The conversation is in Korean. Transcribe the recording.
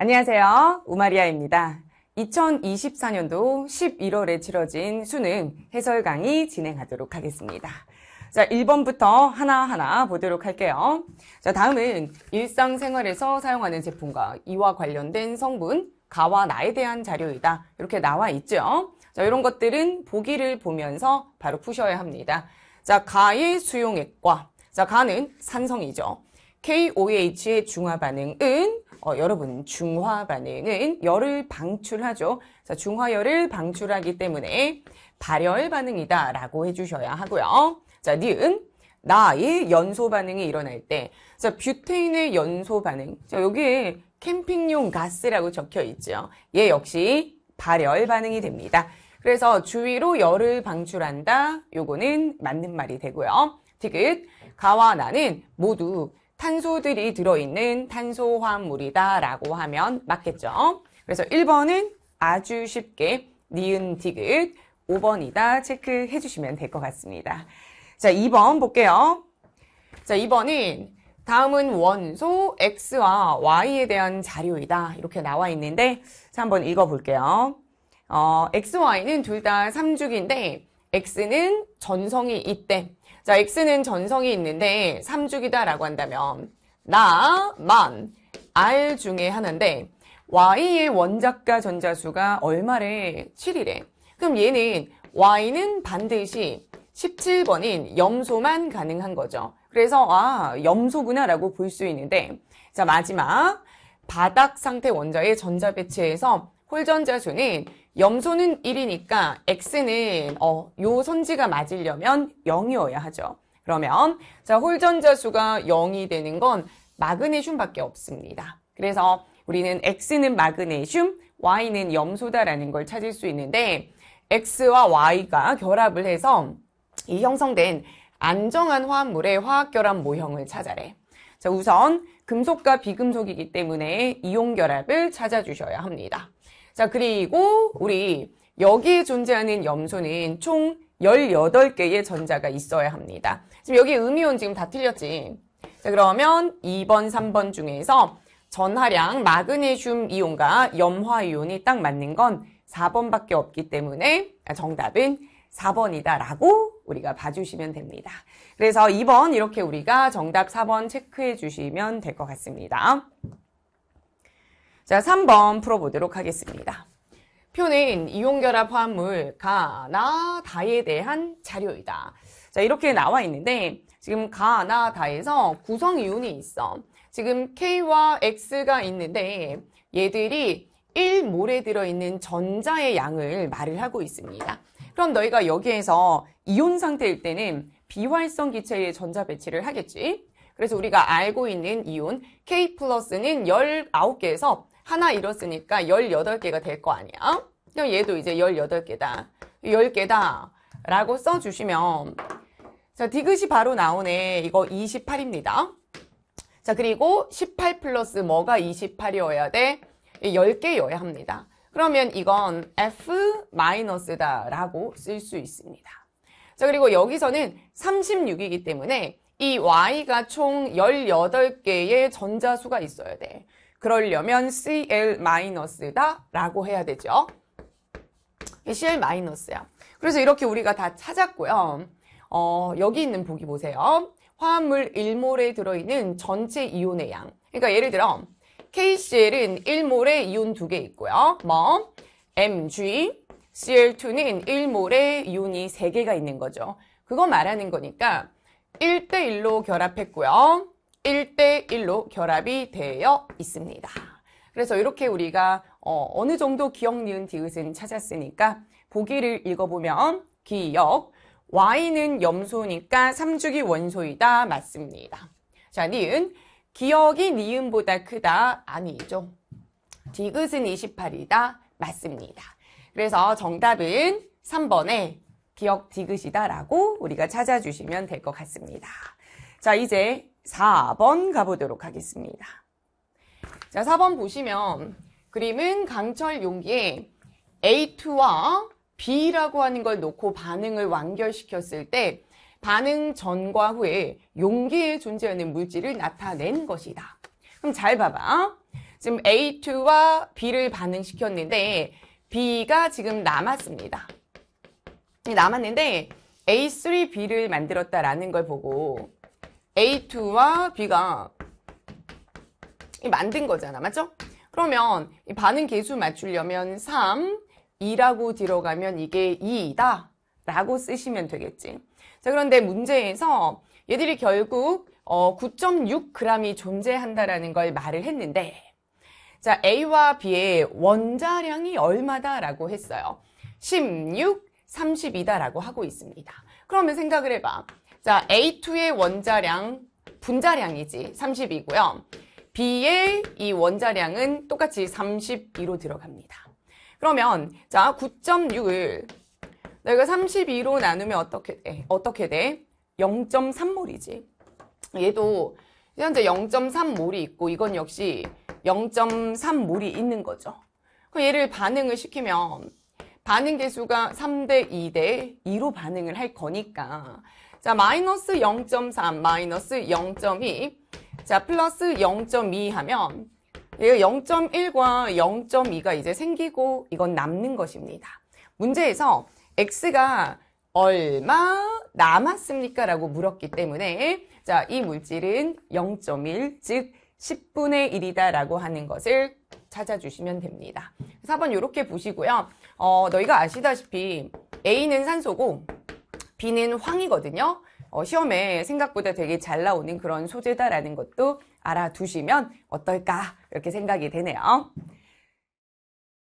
안녕하세요. 우마리아입니다. 2024년도 11월에 치러진 수능 해설 강의 진행하도록 하겠습니다. 자, 1번부터 하나하나 보도록 할게요. 자, 다음은 일상생활에서 사용하는 제품과 이와 관련된 성분, 가와 나에 대한 자료이다. 이렇게 나와 있죠. 자, 이런 것들은 보기를 보면서 바로 푸셔야 합니다. 자, 가의 수용액과 자, 가는 산성이죠. KOH의 중화 반응은 어, 여러분 중화 반응은 열을 방출하죠. 자, 중화열을 방출하기 때문에 발열 반응이다 라고 해주셔야 하고요. 자, 니은 나의 연소 반응이 일어날 때 자, 뷰테인의 연소 반응 자, 여기에 캠핑용 가스라고 적혀 있죠. 얘 역시 발열 반응이 됩니다. 그래서 주위로 열을 방출한다. 요거는 맞는 말이 되고요. 디귿, 가와 나는 모두 탄소들이 들어있는 탄소화물이다라고 하면 맞겠죠. 그래서 1번은 아주 쉽게 니은 디귿 5번이다 체크해 주시면 될 것 같습니다. 자, 2번 볼게요. 자, 2번은 다음은 원소 X와 Y에 대한 자료이다. 이렇게 나와 있는데, 자, 한번 읽어 볼게요. 어, X, Y는 둘 다 3주기인데, X는 전성이 이때, 자, X는 전성이 있는데 3주기다라고 한다면 나, 만, 알 중에 하나인데 Y의 원자가 전자수가 얼마래? 7이래. 그럼 얘는 Y는 반드시 17번인 염소만 가능한 거죠. 그래서 아, 염소구나라고 볼 수 있는데 자, 마지막 바닥 상태 원자의 전자 배치에서 홀전자 수는 염소는 1이니까 x는 어, 요 선지가 맞으려면 0이어야 하죠. 그러면 자 홀전자 수가 0이 되는 건 마그네슘밖에 없습니다. 그래서 우리는 x는 마그네슘, y는 염소다라는 걸 찾을 수 있는데 x와 y가 결합을 해서 이 형성된 안정한 화합물의 화학결합 모형을 찾아래. 자, 우선 금속과 비금속이기 때문에 이온 결합을 찾아주셔야 합니다. 자, 그리고 우리 여기에 존재하는 염소는 총 18개의 전자가 있어야 합니다. 지금 여기 음이온 지금 다 틀렸지? 자, 그러면 2번, 3번 중에서 전하량 마그네슘 이온과 염화 이온이 딱 맞는 건 4번밖에 없기 때문에 정답은 4번이다라고 우리가 봐주시면 됩니다. 그래서 2번 이렇게 우리가 정답 4번 체크해 주시면 될 것 같습니다. 자, 3번 풀어보도록 하겠습니다. 표는 이온결합 화합물 가나다에 대한 자료이다. 자, 이렇게 나와 있는데 지금 가나다에서 구성 이온이 있어. 지금 K와 X가 있는데 얘들이 1몰에 들어있는 전자의 양을 말을 하고 있습니다. 그럼 너희가 여기에서 이온 상태일 때는 비활성 기체의 전자 배치를 하겠지. 그래서 우리가 알고 있는 이온 K 플러스는 19개에서 하나 잃었으니까 18개가 될 거 아니야? 그럼 얘도 이제 18개다. 10개다. 라고 써주시면 자 디귿이 바로 나오네. 이거 28입니다. 자 그리고 18 플러스 뭐가 28이어야 돼? 10개여야 합니다. 그러면 이건 F 마이너스다 라고 쓸 수 있습니다. 자 그리고 여기서는 36이기 때문에 이 Y가 총 18개의 전자수가 있어야 돼. 그러려면 Cl-다 라고 해야 되죠. Cl-야. 그래서 이렇게 우리가 다 찾았고요. 어, 여기 있는 보기 보세요. 화합물 1몰에 들어있는 전체 이온의 양. 그러니까 예를 들어 KCl은 1몰에 이온 2개 있고요. 뭐 MG, Cl2는 1몰에 이온이 3개가 있는 거죠. 그거 말하는 거니까 1대1로 결합했고요. 1대1로 결합이 되어 있습니다. 그래서 이렇게 우리가 어, 느 정도 기억 니은 디귿은 찾았으니까 보기를 읽어보면 기억 y는 염소니까 3주기 원소이다 맞습니다. 자 니은 기억이 니은보다 크다 아니죠. 디귿은 28이다 맞습니다. 그래서 정답은 3번에 기억 디귿이다라고 우리가 찾아주시면 될 것 같습니다. 자, 이제 4번 가보도록 하겠습니다. 자, 4번 보시면 그림은 강철 용기에 A2와 B라고 하는 걸 놓고 반응을 완결시켰을 때 반응 전과 후에 용기에 존재하는 물질을 나타낸 것이다. 그럼 잘 봐봐. 지금 A2와 B를 반응시켰는데 B가 지금 남았습니다. 남았는데 A3B를 만들었다라는 걸 보고 A2와 B가 만든 거잖아. 맞죠? 그러면 반응 계수 맞추려면 3, 2라고 들어가면 이게 2이다. 라고 쓰시면 되겠지. 자, 그런데 문제에서 얘들이 결국 어, 9.6g이 존재한다라는 걸 말을 했는데 자, A와 B의 원자량이 얼마다라고 했어요. 16, 30이다라고 하고 있습니다. 그러면 생각을 해봐. 자, A2의 원자량, 분자량이지 30이고요. B의 이 원자량은 똑같이 32로 들어갑니다. 그러면 자 9.6을 내가 32로 나누면 어떻게 돼? 예, 어떻게 돼? 0.3몰이지. 얘도 현재 0.3몰이 있고 이건 역시 0.3몰이 있는 거죠. 그럼 얘를 반응을 시키면 반응 개수가 3대 2대 2로 반응을 할 거니까 자, 마이너스 0.3, 마이너스 0.2, 자, 플러스 0.2 하면 0.1과 0.2가 이제 생기고 이건 남는 것입니다. 문제에서 X가 얼마 남았습니까? 라고 물었기 때문에 자, 이 물질은 0.1, 즉 10분의 1이다 라고 하는 것을 찾아주시면 됩니다. 4번 이렇게 보시고요. 어, 너희가 아시다시피 A는 산소고 B는 황이거든요. 어, 시험에 생각보다 되게 잘 나오는 그런 소재다라는 것도 알아두시면 어떨까 이렇게 생각이 되네요.